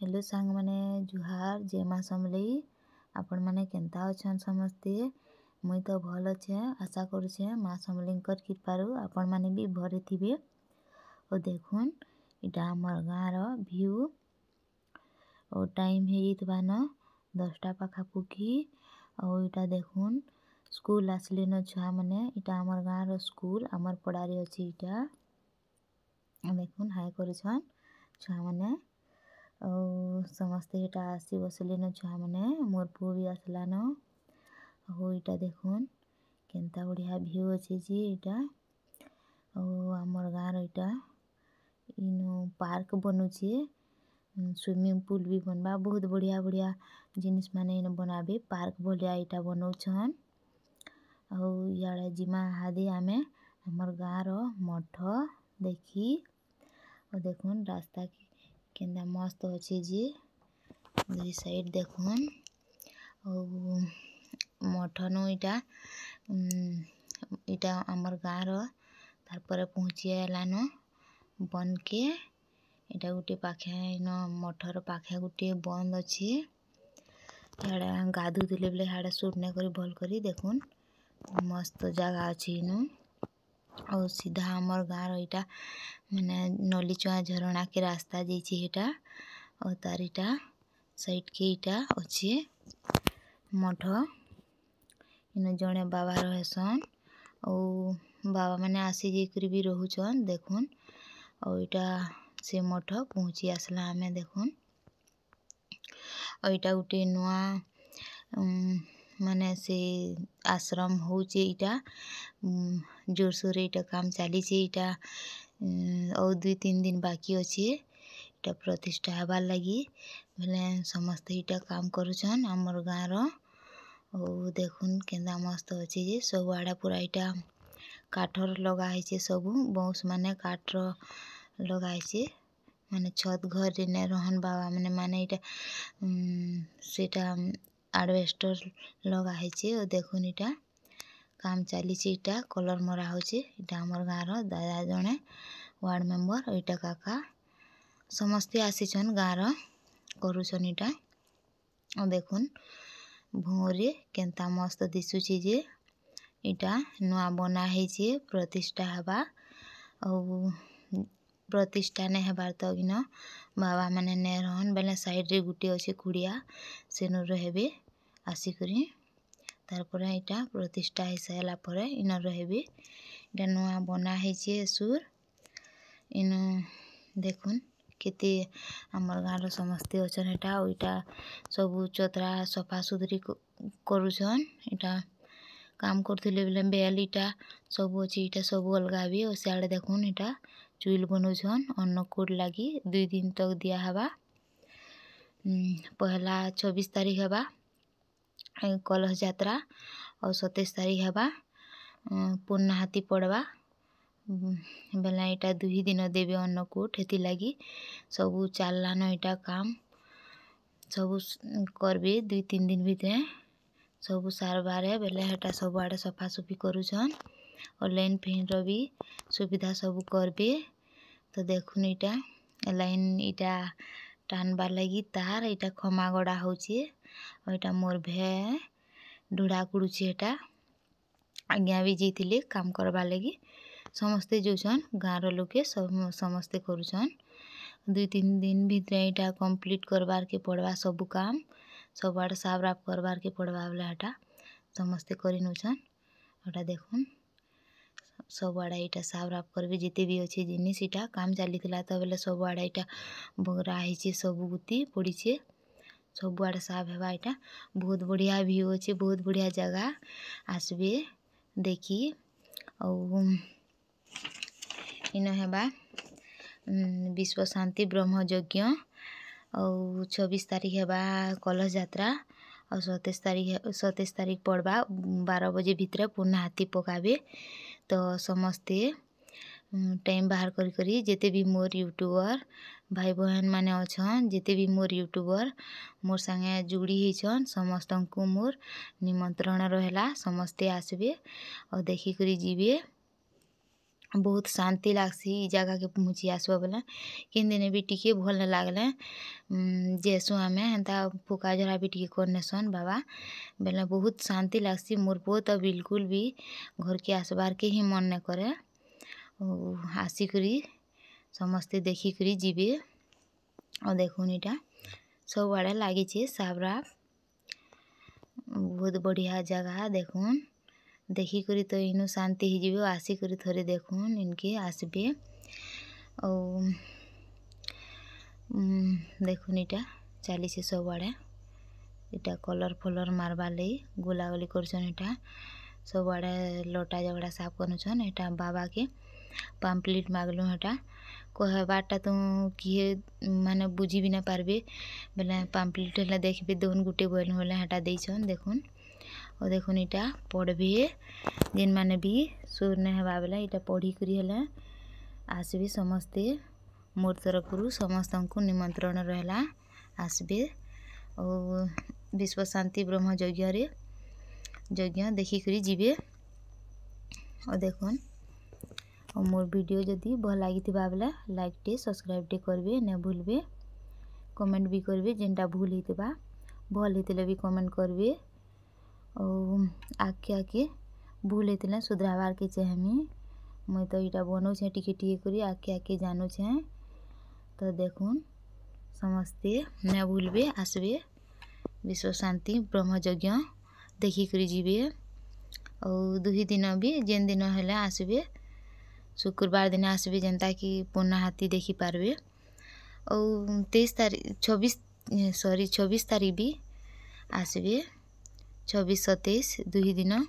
hello ସାଙ୍ଗମାନେ ଜୁହାର୍ ଜୟ ମା ସମଲେଇ ଆପଣମାନେ କେନ୍ତା ଅଛନ୍ ସମସ୍ତେ ମୁଇଁ ତ ଭଲ୍ ଅଛେ ଆଶା କରୁଛେ ମା ସମଲେଇଙ୍କର କୃପାରୁ ଆପଣମାନେ ବି ଭରେ ଥିବେ ଓ ଦେଖୁନ୍ ଇଟା ଆମର୍ ଗାଁର ଭ୍ୟୁ ଓ ଟାଇମ୍ ହେଇଯାଇଥିବାନ ଦଶଟା ପାଖାପାଖି ଆଉ ଇଟା ଦେଖୁନ୍ ସ୍କୁଲ୍ ଆସିଲେନ ଛୁଆମାନେ ଇଟା ଆମର୍ ଗାଁର ସ୍କୁଲ୍ ଆମର୍ ପଡ଼ାରେ ଅଛି ଇଟା ଦେଖୁନ୍ ହାଏ କରୁଛନ୍ ଛୁଆମାନେ ଆଉ ସମସ୍ତେ ଇଟା ଆସି ବସିଲେନ ଛୁଆମାନେ ମୋର୍ ପୁଅ ବି ଆସିଲାନ ଆଉ ଇଟା ଦେଖୁନ୍ କେନ୍ତା ବଢ଼ିଆ ଭିୟ୍ୟୁ ଅଛେ ଯେ ଇଟା ଆଉ ଆମର୍ ଗାଁର ଇଟା ଇନୁ ପାର୍କ ବନୁଛେ ସୁଇମିଂ ପୁଲ୍ ବି ବନବା ବହୁତ୍ ବଢ଼ିଆ ବଢ଼ିଆ ଜିନିଷ୍ ମାନେ ଇନ ବନାବେ ପାର୍କ ଭଲିଆ ଇଟା ବନଉଛନ୍ ଆଉ ଇଆଡ଼େ ଯିମା ଇହାଦେ ଆମେ ଆମର୍ ଗାଁର ମଠ ଦେଖି ଆଉ ଦେଖୁନ୍ ରାସ୍ତା କେନ୍ତା ମସ୍ତ ଅଛି ଯେ ଦୁଇ ସାଇଡ଼୍ ଦେଖୁନ୍ ଆଉ ମଠନୁ ଇଟା ଇଟା ଆମର୍ ଗାଁର ତାର୍ପରେ ପହଞ୍ଚି ଗଲାନ ବନ୍ଧ୍କେ ଇଟା ଗୁଟେ ପାଖେ ଇନ ମଠର ପାଖେ ଗୁଟେ ବନ୍ଧ୍ ଅଛି ଇଆଡ଼େ ଗାଧୁଥିଲେ ବେଲେ ହିଆଡ଼େ ସୁଟ୍ ନାଇଁ କରି ଭଲ୍ କରି ଦେଖୁନ୍ ମସ୍ତ ଜାଗା ଅଛି ଇନୁ ଆଉ ସିଧା ଆମର୍ ଗାଁର ଇଟା ମାନେ ନଲିଚୁଆଁ ଝରଣାକେ ରାସ୍ତା ଯାଇଛେ ହେଟା ଆଉ ତାର୍ ଇଟା ସାଇଡ଼୍କେ ଇଟା ଅଛେ ମଠ ଇନ ଜଣେ ବାବା ରହେସନ୍ ଆଉ ବାବାମାନେ ଆସି ଯାଇକରି ବି ରହୁଛନ୍ ଦେଖୁନ୍ ଆଉ ଏଇଟା ସେ ମଠ ପହଞ୍ଚି ଆସ୍ଲା ଆମେ ଦେଖୁନ୍ ଆଉ ଏଇଟା ଗୁଟେ ନୂଆ ମାନେ ସେ ଆଶ୍ରମ ହେଉଛି ଏଇଟା ଜୋରସୋରରେ ଏଇଟା କାମ ଚାଲିଛି ଏଇଟା ଆଉ ଦୁଇ ତିନି ଦିନ ବାକି ଅଛି ଏଇଟା ପ୍ରତିଷ୍ଠା ହେବାର୍ ଲାଗି ବୋଲେ ସମସ୍ତେ ଏଇଟା କାମ କରୁଛନ୍ ଆମର ଗାଁର ଆଉ ଦେଖୁନ୍ କେନ୍ତା ମସ୍ତ ଅଛି ଯେ ସବୁଆଡ଼େ ପୁରା ଏଇଟା କାଠର ଲଗା ହେଇଛି ସବୁ ମାନେ କାଠର ଲଗା ହେଇଛି ମାନେ ଛତ୍ ଘରରେ ନାଇଁ ରହନ୍ ବାବା ମାନେ ମାନେ ଏଇଟା ସେଇଟା ଆଡ଼ବେଷ୍ଟର ଲଗା ହେଇଚେ ଆଉ ଦେଖୁନ୍ ଇଟା କାମ୍ ଚାଲିଚି ଇଟା କଲର୍ ମରା ହଉଚେ ଇଟା ଆମର୍ ଗାଁର ଦାଦା ଜଣେ ୱାର୍ଡ଼ ମେମ୍ବର୍ ଆଉ ଇଟା କାକା ସମସ୍ତେ ଆସିଛନ୍ ଗାଁର କରୁଛନ୍ ଇଟା ଆଉ ଦେଖୁନ୍ ଭୁଁରେ କେନ୍ତା ମସ୍ତ ଦିଶୁଚେ ଯେ ଇଟା ନୂଆ ବନା ହେଇଚେ ପ୍ରତିଷ୍ଠା ହେବା ଆଉ ପ୍ରତିଷ୍ଠାନ ହେବାର୍ ତକିନ ବାବାମାନେ ନାଇଁ ରହନ୍ ବେଲେ ସାଇଡ଼୍ରେ ଗୁଟେ ଅଛେ କୁଡ଼ିଆ ସେନୁ ରହେବେ ଆସିକରି ତାର୍ ପରେ ଇଟା ପ୍ରତିଷ୍ଠା ହେଇସାରିଲା ପରେ ଇନ ରହେବେ ଇଟା ନୂଆ ବନା ହେଇଛେ ସୁର୍ ଇନୁ ଦେଖୁନ୍ କେତେ ଆମର୍ ଗାଁର ସମସ୍ତେ ଅଛନ୍ ହେଟା ଆଉ ଇଟା ସବୁ ଚତରା ସଫାସୁତୁରି କରୁଛନ୍ ଇଟା କାମ୍ କରୁଥିଲେ ବେଲେ ବେଲ୍ ଇଟା ସବୁ ଅଛି ଇଟା ସବୁ ଅଲଗା ବି ଆଉ ସିଆଡ଼େ ଦେଖୁନ୍ ଇଟା ଚୁଇଲ୍ ବନଉଛନ୍ ଅନ୍ନକୂଟ ଲାଗି ଦୁଇ ଦିନ୍ ତକ୍ ଦିଆହେବା ପହେଲା ଛବିଶ୍ ତାରିଖ୍ ହେବା କଲସ୍ ଯାତ୍ରା ଆଉ ସତେଇଶ୍ ତାରିଖ୍ ହେବା ପୁର୍ଣ୍ଣାହାତି ପଡ଼୍ବା ବେଲେ ଇଟା ଦୁହି ଦିନ ଦେବେ ଅନ୍ନକୂଟ୍ ହେଥିର୍ଲାଗି ସବୁ ଚାଲ୍ଲାନ ଇଟା କାମ୍ ସବୁ କର୍ବେ ଦୁଇ ତିନ୍ ଦିନ୍ ଭିତ୍ରେ ସବୁ ସାର୍ବାରେ ବେଲେ ହେଟା ସବୁଆଡ଼େ ସଫାସୁଫି କରୁଛନ୍ ଅନଲାଇନ୍ ଫି'ର ବି ସୁବିଧା ସବୁ କର୍ବେ ତ ଦେଖୁନ୍ ଇଟା ଲାଇନ୍ ଇଟା ଟାନ୍ବାର୍ ଲାଗି ତାର୍ ଇଟା ଖମାଗଡ଼ା ହଉଛେ ଆଉ ଇଟା ମୋର୍ ଭେ ଢୁଢ଼ା କୁଡ଼ୁଛେ ହେଟା ଆଜ୍ଞା ବି ଯାଇଥିଲେ କାମ୍ କର୍ବାର୍ ଲାଗି ସମସ୍ତେ ଯଉଛନ୍ ଗାଁ'ର ଲୋକେ ସମସ୍ତେ କରୁଛନ୍ ଦୁଇ ତିନ୍ ଦିନ୍ ଭିତ୍ରେ ଇଟା କମ୍ପ୍ଲିଟ୍ କର୍ବାର୍କେ ପଡ଼୍ବା ସବୁ କାମ୍ ସବୁଆଡ଼େ ସାଫ୍ ରାଫ୍ କର୍ବାର୍କେ ପଡ଼୍ବା ବେଲେ ହେଟା ସମସ୍ତେ କରି ନଉଛନ୍ ହେଟା ଦେଖୁନ୍ सब सबुआड़ा यहाँ साफराफ करी जिते भी अच्छे जिनिस इटा काम चली तो बोले सबुआड़ा यहाँ बरा ही सबुति सब आड़े साफ है यहाँ बहुत बढ़िया भ्यू अच्छे बहुत बढ़िया जगह आसबे देखी और इन है विश्व शांति ब्रह्म यज्ञ और छब्बीस तारीख है कलश जात्रा और सतैश तारीख सतैश तारीख पड़वा बार बजे भितर पुनः हाथी पकावे ତ ସମସ୍ତେ ଟାଇମ୍ ବାହାର କରି କରି ଯେତେ ବି ମୋର ୟୁଟ୍ୟୁବର୍ ଭାଇ ବହେନ୍ମାନେ ଅଛନ୍ ଯେତେ ବି ମୋର ୟୁଟ୍ୟୁବର୍ ମୋର୍ ସାଙ୍ଗେ ଯୁଡ଼ି ହେଇଛନ୍ ସମସ୍ତଙ୍କୁ ମୋର ନିମନ୍ତ୍ରଣ ରହିଲା ସମସ୍ତେ ଆସିବେ ଆଉ ଦେଖିକରି ଯିବେ ବହୁତ ଶାନ୍ତି ଲାଗ୍ସି ଇ ଜାଗାକେ ପହଞ୍ଚି ଆସ୍ବ ବେଲେ କେନ୍ ଦିନେ ବି ଟିକେ ଭଲ୍ ନାଇଁ ଲାଗ୍ଲେ ଯେସୁଁ ଆମେ ହେନ୍ତା ପୋକା ଜରା ବି ଟିକେ କରିନେସନ୍ ବାବା ବେଲେ ବହୁତ୍ ଶାନ୍ତି ଲାଗ୍ସି ମୋର୍ ପୁଅ ତ ବିଲ୍କୁଲ୍ ବି ଘର୍କେ ଆସ୍ବାର୍କେ ହିଁ ମନ୍ ନାଇଁ କରେ ଆଉ ଆସିକରି ସମସ୍ତେ ଦେଖିକରି ଯିବେ ଆଉ ଦେଖୁନ୍ ଇଟା ସବୁଆଡ଼େ ଲାଗିଛେ ଶାବ୍ରା ବହୁତ୍ ବଢ଼ିଆ ଜାଗା ଦେଖୁନ୍ ଦେଖିକରି ତ ଇନୁ ଶାନ୍ତି ହେଇଯିବେ ଆସିକରି ଥରେ ଦେଖୁନ୍ ଇନ୍କେ ଆସିବେ ଆଉ ଦେଖୁନ୍ ଇଟା ଚାଲିଛେ ସବୁଆଡ଼େ ଇଟା କଲର୍ ଫଲର୍ ମାର୍ବାର୍ ଲାଗି ଗୁଲାଗୁଲି କରୁଛନ୍ ଇଟା ସବୁଆଡ଼େ ଲଟା ଝଗଡ଼ା ସାଫ୍ କରୁଛନ୍ ଇଟା ବାବାକେ ପାମ୍ପ୍ଲେଟ୍ ମାଗ୍ଲୁଁ ହେଟା କହେବାର୍ଟା ତ କିହେ ମାନେ ବୁଝି ବି ନାଇଁ ପାର୍ବେ ବେଲେ ପାମ୍ପ୍ଲେଟ୍ ହେଲା ଦେଖ୍ବେ ଦହୁନ୍ ଗୁଟେ ବଏଲୁଁ ବେଲେ ହେଟା ଦେଇଛନ୍ ଦେଖୁନ୍ ଆଉ ଦେଖୁନ୍ ଇଟା ପଢ଼୍ବେ ଯେନ୍ମାନେ ବି ସୁର୍ ନାଇଁ ହେବା ବେଲେ ଇଟା ପଢ଼ିକରି ହେଲେ ଆସ୍ବେ ସମସ୍ତେ ମୋର୍ ତରଫରୁ ସମସ୍ତଙ୍କୁ ନିମନ୍ତ୍ରଣ ରହେଲା ଆସ୍ବେ ଆଉ ବିଶ୍ୱଶାନ୍ତି ବ୍ରହ୍ମ ଯଜ୍ଞରେ ଯଜ୍ଞ ଦେଖିକରି ଯିବେ ଆଉ ଦେଖୁନ୍ और मोर भिड जदि भल लगी बेला लाइक टे सब्सक्राइब टे करे ना भूलबे कमेंट भी करेंगे जेनटा भूल होता भल होता भी कमेंट करेंगे और आखे आगे भूल होते है सुधरावार के चाहमी मुई तो यहाँ बनाऊे टी टे आखे आखे आगे जानूचे तो देख समे ना भूलबे आसबे विश्व शांति ब्रह्मज्ञ देखिक जीवे और दुई दिन भी जेन दिन है आसबे शुक्रवार दिन आसबे जनता कि पुना हाथी देखी पारे और तेईस तारीख छब्बीस सॉरी छब्बीस तारीख भी आसबे छब्बीस सतैश दुई दिन